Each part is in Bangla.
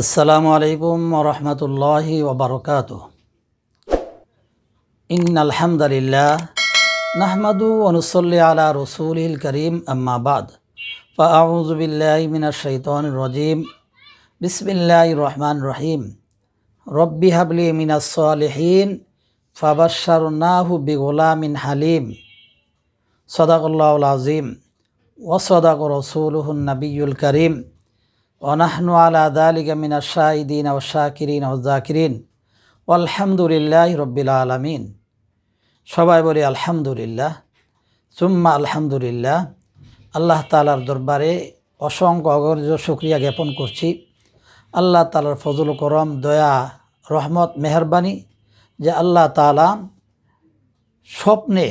السلام عليكم ورحمة الله وبركاته إن الحمد لله نحمد ونصلي على رسوله الكريم أما بعد فأعوذ بالله من الشيطان الرجيم بسم الله الرحمن الرحيم رب هب لي من الصالحين فبشرناه بغلام حليم صدق الله العظيم وصدق رسوله النبي الكريم ونحن على ذلك من الشاهدين والشاكرين والذاكرين والحمد لله رب العالمين সবাই বলি আলহামদুলিল্লাহ সুম্মা আলহামদুলিল্লাহ আল্লাহ তালার দরবারে অসংখ্য অগর্য শুক্রিয়া জ্ঞাপন করছি আল্লাহ তালার ফজল করম দয়া রহমত মেহরবানি যে আল্লাহ তালা স্বপ্নে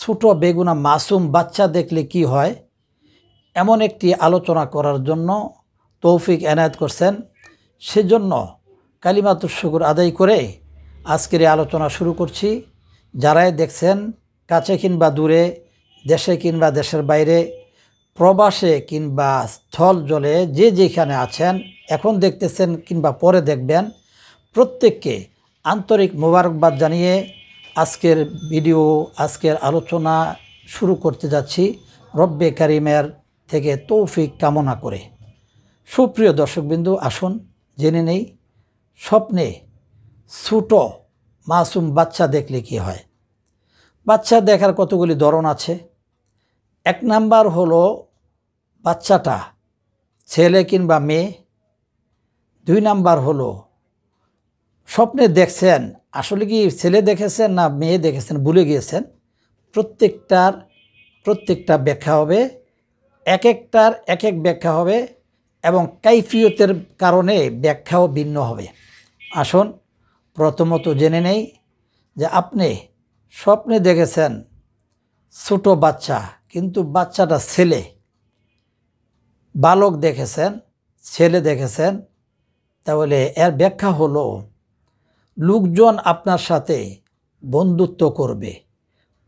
ছোটো বেগুনা মাসুম বাচ্চা দেখলে কি হয় এমন একটি আলোচনা করার জন্য তৌফিক এনায়ত করছেন সেজন্য কালিমাতুর শুকুর আদায় করে আজকের এই আলোচনা শুরু করছি যারাই দেখছেন কাছে কিংবা দূরে দেশে কিংবা দেশের বাইরে প্রবাসে কিংবা স্থল জলে যে যেখানে আছেন এখন দেখতেছেন কিংবা পরে দেখবেন প্রত্যেককে আন্তরিক মোবারকবাদ জানিয়ে আজকের ভিডিও আজকের আলোচনা শুরু করতে যাচ্ছি রব্বে কারিমের থেকে তৌফিক কামনা করে সুপ্রিয় দর্শকবৃন্দু আসুন জেনে নেই স্বপ্নে ছোট মাসুম বাচ্চা দেখলে কি হয় বাচ্চা দেখার কতগুলি ধরন আছে এক নাম্বার হলো বাচ্চাটা ছেলে কিংবা মেয়ে দুই নাম্বার হলো স্বপ্নে দেখছেন আসলে কি ছেলে দেখেছেন না মেয়ে দেখেছেন ভুলে গিয়েছেন প্রত্যেকটার প্রত্যেকটা ব্যাখ্যা হবে এক একটার এক এক ব্যাখ্যা হবে এবং কাইফিয়তের কারণে ব্যাখ্যাও ভিন্ন হবে আসুন প্রথমত জেনে নেই যে আপনি স্বপ্নে দেখেছেন ছোট বাচ্চা কিন্তু বাচ্চাটা ছেলে বালক দেখেছেন ছেলে দেখেছেন তাহলে এর ব্যাখ্যা হলো লোকজন আপনার সাথে বন্ধুত্ব করবে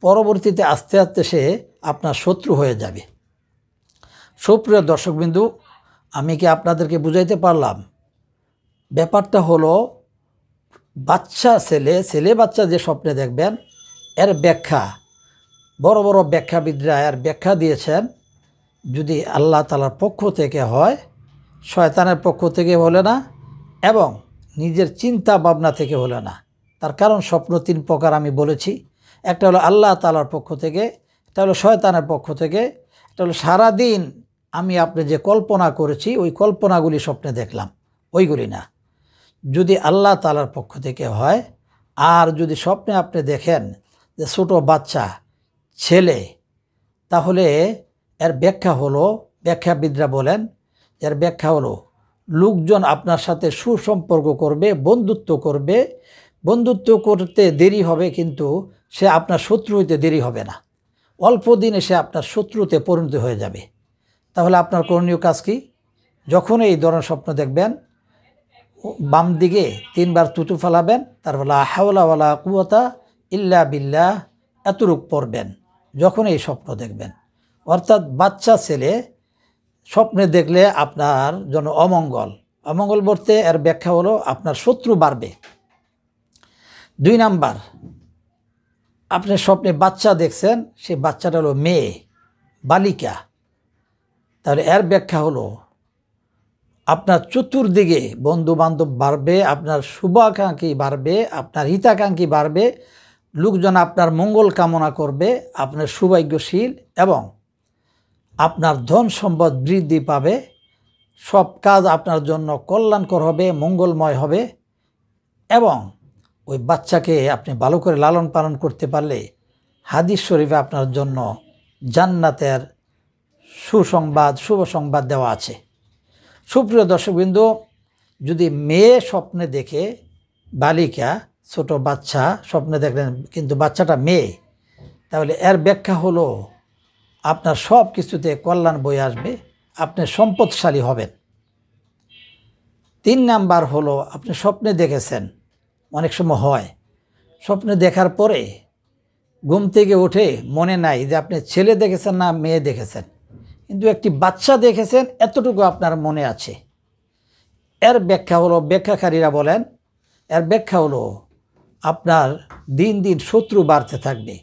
পরবর্তীতে আস্তে আস্তে সে আপনার শত্রু হয়ে যাবে সুপ্রিয় দর্শকবিন্দু আমি কি আপনাদেরকে বুঝাইতে পারলাম ব্যাপারটা হলো বাচ্চা ছেলে ছেলে বাচ্চা যে স্বপ্নে দেখবেন এর ব্যাখ্যা বড় বড় ব্যাখ্যাবিদরা এর ব্যাখ্যা দিয়েছেন যদি আল্লাহ তালার পক্ষ থেকে হয় শয়তানের পক্ষ থেকে হলে না এবং নিজের চিন্তা ভাবনা থেকে হলে না তার কারণ স্বপ্ন তিন প্রকার আমি বলেছি একটা হলো আল্লাহ তালার পক্ষ থেকে এটা হলো শয়তানের পক্ষ থেকে এটা হলো সারাদিন আমি আপনি যে কল্পনা করেছি ওই কল্পনাগুলি স্বপ্নে দেখলাম ওইগুলি না যদি আল্লাহ তালার পক্ষ থেকে হয় আর যদি স্বপ্নে আপনি দেখেন যে ছোট বাচ্চা ছেলে তাহলে এর ব্যাখ্যা হলো ব্যাখ্যাবিদরা বলেন এর ব্যাখ্যা হলো লোকজন আপনার সাথে সুসম্পর্ক করবে বন্ধুত্ব করবে বন্ধুত্ব করতে দেরি হবে কিন্তু সে আপনার শত্রু হইতে দেরি হবে না অল্প দিনে সে আপনার শত্রুতে পরিণত হয়ে যাবে তাহলে আপনার করণীয় কাজ কি যখন এই ধরনের স্বপ্ন দেখবেন বাম দিকে তিনবার তুতু ফেলাবেন তারপর হাওলাওয়ালা কুয়তা ইল্লা বিল্লা এতরূপ পড়বেন যখন এই স্বপ্ন দেখবেন অর্থাৎ বাচ্চা ছেলে স্বপ্নে দেখলে আপনার জন্য অমঙ্গল অমঙ্গল বলতে এর ব্যাখ্যা হলো আপনার শত্রু বাড়বে দুই নাম্বার আপনি স্বপ্নে বাচ্চা দেখছেন সে বাচ্চাটা হলো মেয়ে বালিকা তাহলে এর ব্যাখ্যা হলো আপনার চতুর্দিকে বন্ধু বান্ধব বাড়বে আপনার শুভাকাঙ্ক্ষী বাড়বে আপনার হিতাকাঙ্ক্ষী বাড়বে লোকজন আপনার মঙ্গল কামনা করবে আপনার সৌভাগ্যশীল এবং আপনার ধন সম্পদ বৃদ্ধি পাবে সব কাজ আপনার জন্য কল্যাণকর হবে মঙ্গলময় হবে এবং ওই বাচ্চাকে আপনি ভালো করে লালন পালন করতে পারলে হাদিস শরীফে আপনার জন্য জান্নাতের সুসংবাদ শুভ সংবাদ দেওয়া আছে সুপ্রিয় দর্শকবৃন্দ যদি মেয়ে স্বপ্নে দেখে বালিকা ছোট বাচ্চা স্বপ্নে দেখলেন কিন্তু বাচ্চাটা মেয়ে তাহলে এর ব্যাখ্যা হলো আপনার সব কিছুতে কল্যাণ বই আসবে আপনি সম্পদশালী হবেন তিন নাম্বার হলো আপনি স্বপ্নে দেখেছেন অনেক সময় হয় স্বপ্নে দেখার পরে ঘুম থেকে উঠে মনে নাই যে আপনি ছেলে দেখেছেন না মেয়ে দেখেছেন কিন্তু একটি বাচ্চা দেখেছেন এতটুকু আপনার মনে আছে এর ব্যাখ্যা হলো ব্যাখ্যাকারীরা বলেন এর ব্যাখ্যা হলো আপনার দিন দিন শত্রু বাড়তে থাকবে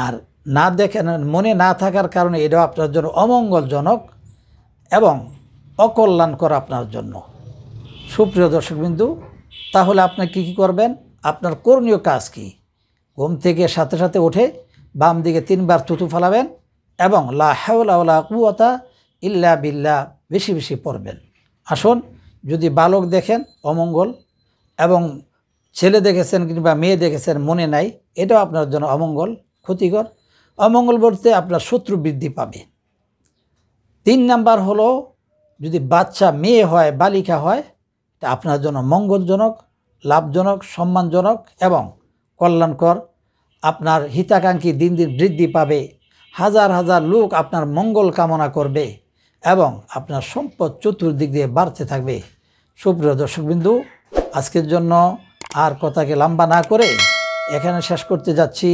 আর না দেখেন মনে না থাকার কারণে এটাও আপনার জন্য অমঙ্গলজনক এবং অকল্যাণকর আপনার জন্য সুপ্রিয় দর্শকবিন্দু তাহলে আপনি কী কী করবেন আপনার করণীয় কাজ কি ঘুম থেকে সাথে সাথে উঠে বাম দিকে তিনবার থুতু ফেলাবেন এবং লা হেউলাউলা কুয়তা ইল্লা বিল্লা বেশি বেশি পড়বেন আসুন যদি বালক দেখেন অমঙ্গল এবং ছেলে দেখেছেন কিংবা মেয়ে দেখেছেন মনে নাই এটাও আপনার জন্য অমঙ্গল ক্ষতিকর অমঙ্গল বলতে আপনার শত্রু বৃদ্ধি পাবে তিন নাম্বার হলো যদি বাচ্চা মেয়ে হয় বালিকা হয় তা আপনার জন্য মঙ্গলজনক লাভজনক সম্মানজনক এবং কল্যাণকর আপনার হিতাকাঙ্ক্ষী দিন দিন বৃদ্ধি পাবে হাজার হাজার লোক আপনার মঙ্গল কামনা করবে এবং আপনার সম্পদ চতুর্দিক দিয়ে বাড়তে থাকবে সুপ্রিয় দর্শকবিন্দু আজকের জন্য আর কথাকে লম্বা না করে এখানে শেষ করতে যাচ্ছি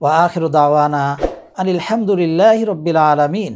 ওয়া আখির দাওয়ানা আনিল হামদুলিল্লাহ রব্বিল আলমিন